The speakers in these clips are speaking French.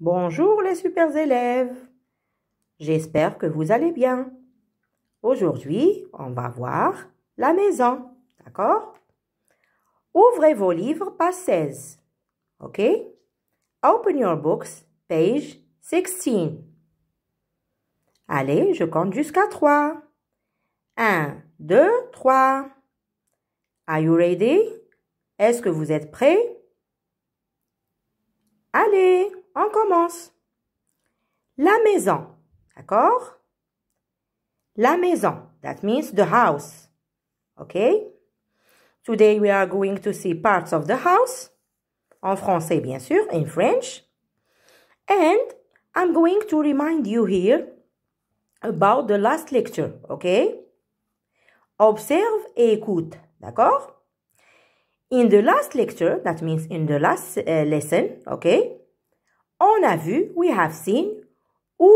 Bonjour les super élèves. J'espère que vous allez bien. Aujourd'hui, on va voir la maison. D'accord Ouvrez vos livres, page 16. OK Open your books, page 16. Allez, je compte jusqu'à 3. 1, 2, 3. Are you ready Est-ce que vous êtes prêts Allez on commence. La maison, d'accord La maison, that means the house. Okay Today we are going to see parts of the house. En français, bien sûr, in French. And I'm going to remind you here about the last lecture, okay? Observe et écoute, d'accord? In the last lecture, that means in the last euh, lesson, okay? on a vu, we have seen, où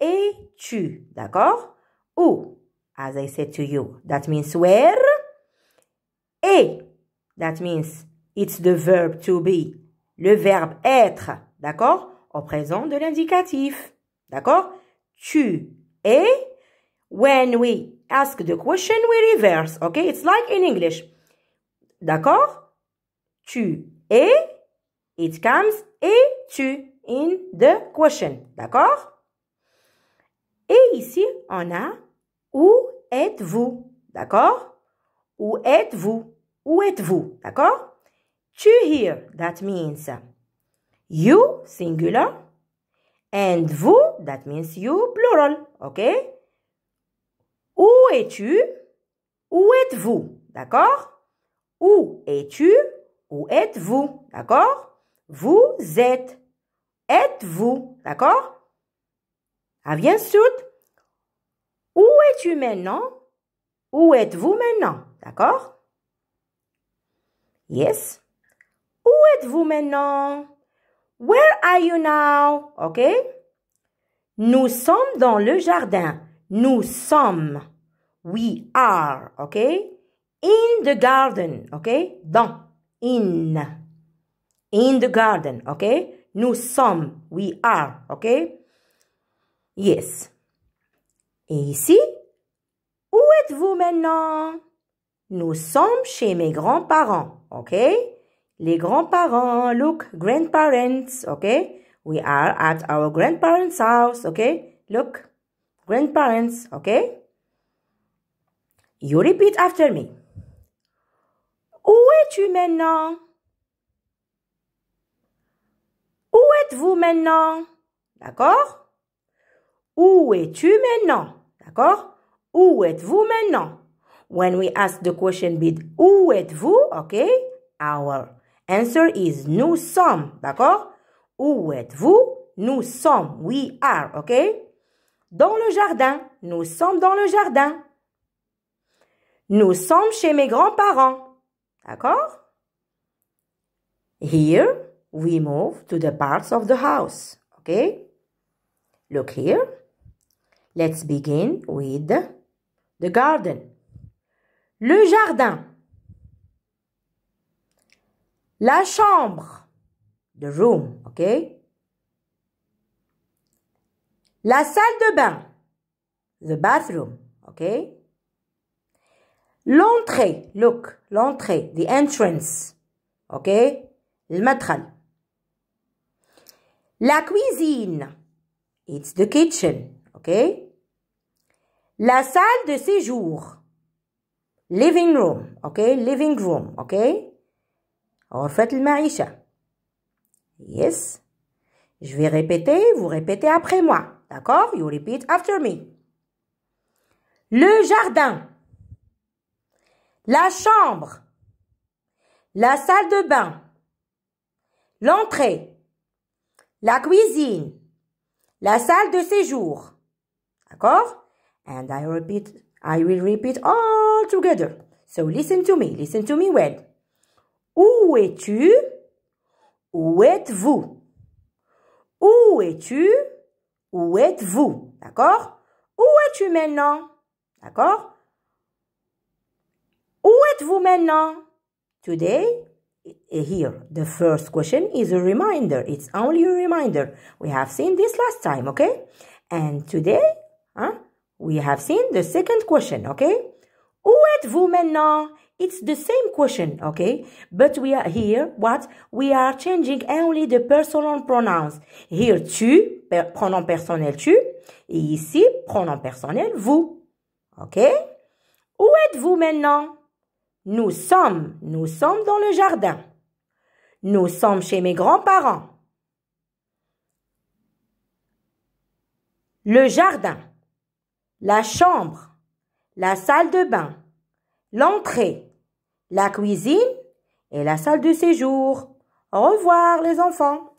es-tu, d'accord Où, as I said to you, that means where. Et, that means it's the verb to be, le verbe être, d'accord Au présent de l'indicatif, d'accord Tu es, when we ask the question, we reverse, ok It's like in English, d'accord Tu es, it comes et tu in the question. D'accord Et ici, on a où êtes-vous D'accord Où êtes-vous Où êtes-vous D'accord Tu here, that means you, singular, and vous, that means you, plural. OK Où es-tu Où êtes-vous D'accord Où es-tu Où êtes-vous D'accord Vous êtes êtes-vous D'accord Ah bien sûr. Où es-tu maintenant Où êtes-vous maintenant D'accord Yes. Où êtes-vous maintenant Where are you now OK Nous sommes dans le jardin. Nous sommes. We are. OK In the garden. OK Dans. In. In the garden. OK nous sommes, we are, okay? Yes. Et ici, où êtes-vous maintenant? Nous sommes chez mes grands-parents, ok? Les grands-parents, look, grandparents, okay? We are at our grandparents' house, okay? Look, grandparents, okay? You repeat after me. Où es-tu maintenant? êtes-vous maintenant D'accord Où es-tu maintenant D'accord Où êtes-vous maintenant When we ask the question with où êtes-vous, OK Our answer is nous sommes, d'accord Où êtes-vous Nous sommes, we are, OK Dans le jardin, nous sommes dans le jardin. Nous sommes chez mes grands-parents, d'accord Here, we move to the parts of the house. Okay? Look here. Let's begin with the garden. Le jardin. La chambre. The room. Okay? La salle de bain. The bathroom. Okay? L'entrée. Look. L'entrée. The entrance. Okay? matral. La cuisine. It's the kitchen. OK? La salle de séjour. Living room. OK? Living room. OK? le المعيشة. Yes. Je vais répéter, vous répétez après moi. D'accord? You repeat after me. Le jardin. La chambre. La salle de bain. L'entrée. La cuisine. La salle de séjour. D'accord? And I repeat, I will repeat all together. So listen to me, listen to me well. Où es-tu? Où êtes-vous? Où es-tu? Où êtes-vous? D'accord? Où es-tu maintenant? D'accord? Où êtes-vous maintenant? Today, Eh, here. The first question is a reminder. It's only a reminder. We have seen this last time, okay? And today, huh, we have seen the second question, okay? Où êtes-vous maintenant? It's the same question, okay? But we are here, what? We are changing only the personal pronouns. Here, tu, per, pronom personnel tu, et ici, pronom personnel vous, okay? Où êtes-vous maintenant? Nous sommes, nous sommes dans le jardin. Nous sommes chez mes grands-parents. Le jardin, la chambre, la salle de bain, l'entrée, la cuisine et la salle de séjour. Au revoir les enfants.